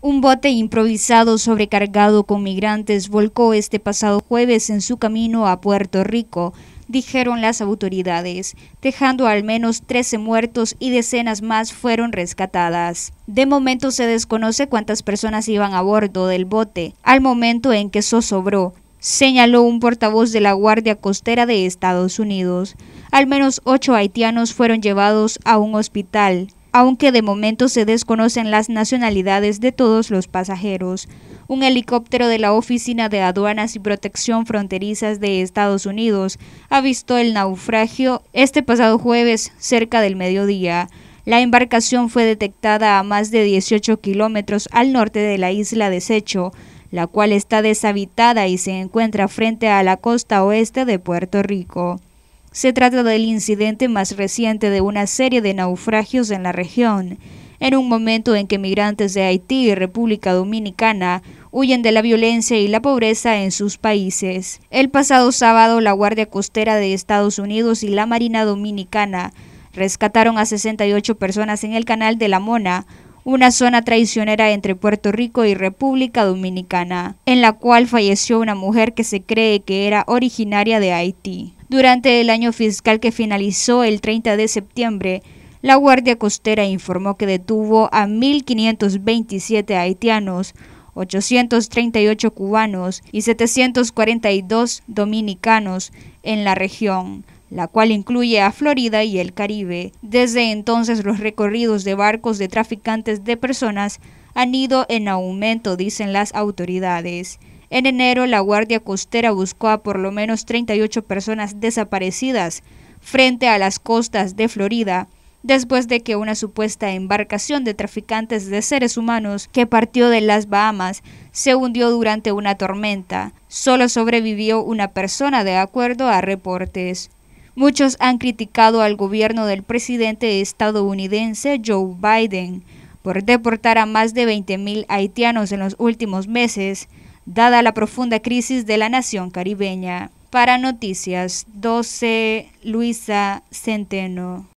Un bote improvisado sobrecargado con migrantes volcó este pasado jueves en su camino a Puerto Rico, dijeron las autoridades, dejando al menos 13 muertos y decenas más fueron rescatadas. De momento se desconoce cuántas personas iban a bordo del bote al momento en que zozobró, señaló un portavoz de la Guardia Costera de Estados Unidos. Al menos ocho haitianos fueron llevados a un hospital aunque de momento se desconocen las nacionalidades de todos los pasajeros. Un helicóptero de la Oficina de Aduanas y Protección Fronterizas de Estados Unidos avistó el naufragio este pasado jueves cerca del mediodía. La embarcación fue detectada a más de 18 kilómetros al norte de la isla de Secho, la cual está deshabitada y se encuentra frente a la costa oeste de Puerto Rico. Se trata del incidente más reciente de una serie de naufragios en la región, en un momento en que migrantes de Haití y República Dominicana huyen de la violencia y la pobreza en sus países. El pasado sábado, la Guardia Costera de Estados Unidos y la Marina Dominicana rescataron a 68 personas en el Canal de la Mona, una zona traicionera entre Puerto Rico y República Dominicana, en la cual falleció una mujer que se cree que era originaria de Haití. Durante el año fiscal que finalizó el 30 de septiembre, la Guardia Costera informó que detuvo a 1.527 haitianos, 838 cubanos y 742 dominicanos en la región, la cual incluye a Florida y el Caribe. Desde entonces los recorridos de barcos de traficantes de personas han ido en aumento, dicen las autoridades. En enero, la Guardia Costera buscó a por lo menos 38 personas desaparecidas frente a las costas de Florida, después de que una supuesta embarcación de traficantes de seres humanos que partió de las Bahamas se hundió durante una tormenta. Solo sobrevivió una persona de acuerdo a reportes. Muchos han criticado al gobierno del presidente estadounidense Joe Biden por deportar a más de 20.000 haitianos en los últimos meses, dada la profunda crisis de la nación caribeña. Para Noticias 12, Luisa Centeno.